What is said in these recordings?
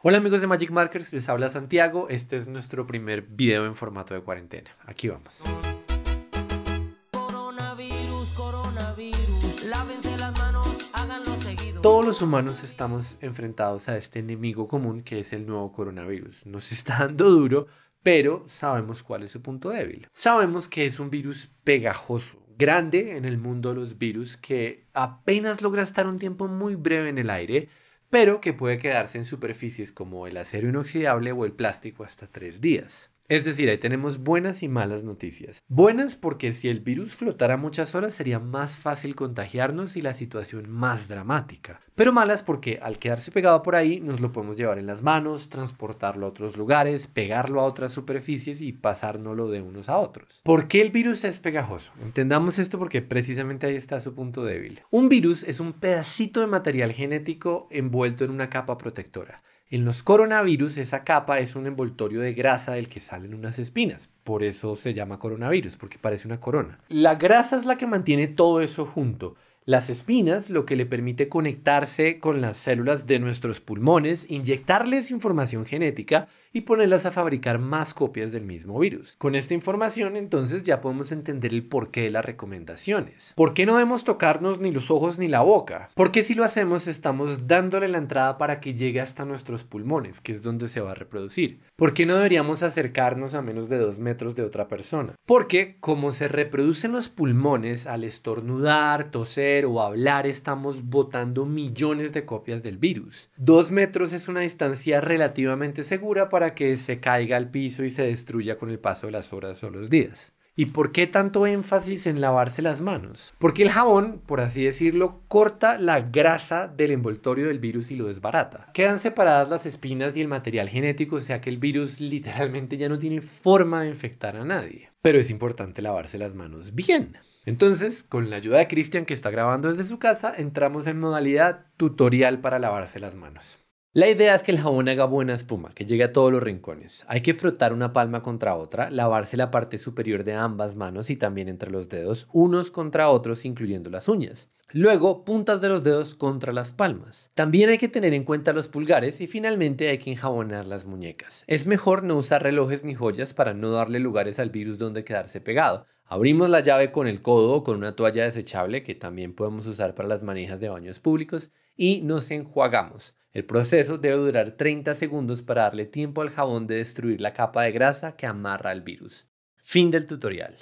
Hola amigos de Magic Markers, les habla Santiago. Este es nuestro primer video en formato de cuarentena. Aquí vamos. Coronavirus, coronavirus, lávense las manos, háganlo seguido. Todos los humanos estamos enfrentados a este enemigo común que es el nuevo coronavirus. Nos está dando duro, pero sabemos cuál es su punto débil. Sabemos que es un virus pegajoso, grande en el mundo de los virus que apenas logra estar un tiempo muy breve en el aire pero que puede quedarse en superficies como el acero inoxidable o el plástico hasta tres días. Es decir, ahí tenemos buenas y malas noticias. Buenas porque si el virus flotara muchas horas sería más fácil contagiarnos y la situación más dramática. Pero malas porque al quedarse pegado por ahí nos lo podemos llevar en las manos, transportarlo a otros lugares, pegarlo a otras superficies y pasárnoslo de unos a otros. ¿Por qué el virus es pegajoso? Entendamos esto porque precisamente ahí está su punto débil. Un virus es un pedacito de material genético envuelto en una capa protectora. En los coronavirus esa capa es un envoltorio de grasa del que salen unas espinas. Por eso se llama coronavirus, porque parece una corona. La grasa es la que mantiene todo eso junto. Las espinas lo que le permite conectarse con las células de nuestros pulmones, inyectarles información genética y ponerlas a fabricar más copias del mismo virus. Con esta información entonces ya podemos entender el porqué de las recomendaciones. ¿Por qué no debemos tocarnos ni los ojos ni la boca? Porque si lo hacemos estamos dándole la entrada para que llegue hasta nuestros pulmones, que es donde se va a reproducir. ¿Por qué no deberíamos acercarnos a menos de dos metros de otra persona? Porque como se reproducen los pulmones al estornudar, toser, o hablar estamos botando millones de copias del virus. Dos metros es una distancia relativamente segura para que se caiga al piso y se destruya con el paso de las horas o los días. ¿Y por qué tanto énfasis en lavarse las manos? Porque el jabón, por así decirlo, corta la grasa del envoltorio del virus y lo desbarata. Quedan separadas las espinas y el material genético, o sea que el virus literalmente ya no tiene forma de infectar a nadie. Pero es importante lavarse las manos bien. Entonces, con la ayuda de Cristian, que está grabando desde su casa, entramos en modalidad tutorial para lavarse las manos. La idea es que el jabón haga buena espuma, que llegue a todos los rincones. Hay que frotar una palma contra otra, lavarse la parte superior de ambas manos y también entre los dedos, unos contra otros, incluyendo las uñas. Luego, puntas de los dedos contra las palmas. También hay que tener en cuenta los pulgares y finalmente hay que enjabonar las muñecas. Es mejor no usar relojes ni joyas para no darle lugares al virus donde quedarse pegado. Abrimos la llave con el codo o con una toalla desechable que también podemos usar para las manijas de baños públicos y nos enjuagamos. El proceso debe durar 30 segundos para darle tiempo al jabón de destruir la capa de grasa que amarra el virus. Fin del tutorial.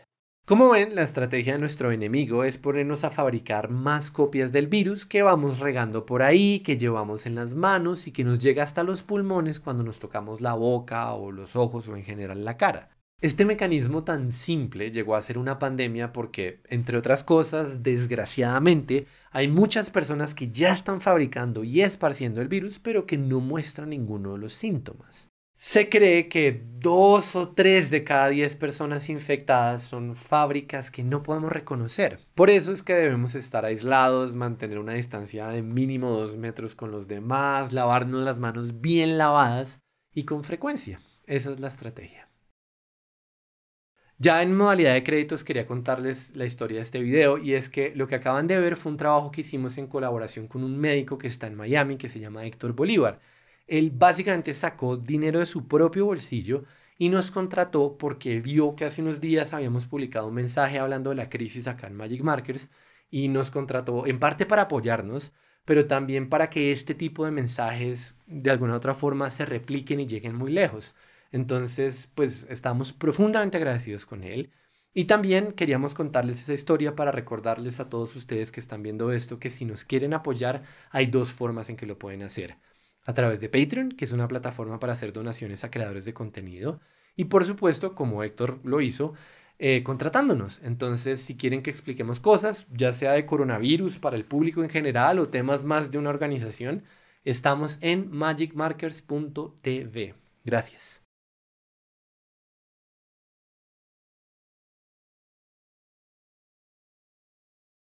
Como ven, la estrategia de nuestro enemigo es ponernos a fabricar más copias del virus que vamos regando por ahí, que llevamos en las manos y que nos llega hasta los pulmones cuando nos tocamos la boca o los ojos o en general la cara. Este mecanismo tan simple llegó a ser una pandemia porque, entre otras cosas, desgraciadamente, hay muchas personas que ya están fabricando y esparciendo el virus, pero que no muestran ninguno de los síntomas. Se cree que dos o tres de cada diez personas infectadas son fábricas que no podemos reconocer. Por eso es que debemos estar aislados, mantener una distancia de mínimo dos metros con los demás, lavarnos las manos bien lavadas y con frecuencia. Esa es la estrategia. Ya en modalidad de créditos quería contarles la historia de este video y es que lo que acaban de ver fue un trabajo que hicimos en colaboración con un médico que está en Miami que se llama Héctor Bolívar. Él básicamente sacó dinero de su propio bolsillo y nos contrató porque vio que hace unos días habíamos publicado un mensaje hablando de la crisis acá en Magic Markers y nos contrató en parte para apoyarnos, pero también para que este tipo de mensajes de alguna u otra forma se repliquen y lleguen muy lejos. Entonces, pues estamos profundamente agradecidos con él. Y también queríamos contarles esa historia para recordarles a todos ustedes que están viendo esto que si nos quieren apoyar, hay dos formas en que lo pueden hacer. A través de Patreon, que es una plataforma para hacer donaciones a creadores de contenido. Y por supuesto, como Héctor lo hizo, eh, contratándonos. Entonces, si quieren que expliquemos cosas, ya sea de coronavirus para el público en general o temas más de una organización, estamos en magicmarkers.tv. Gracias.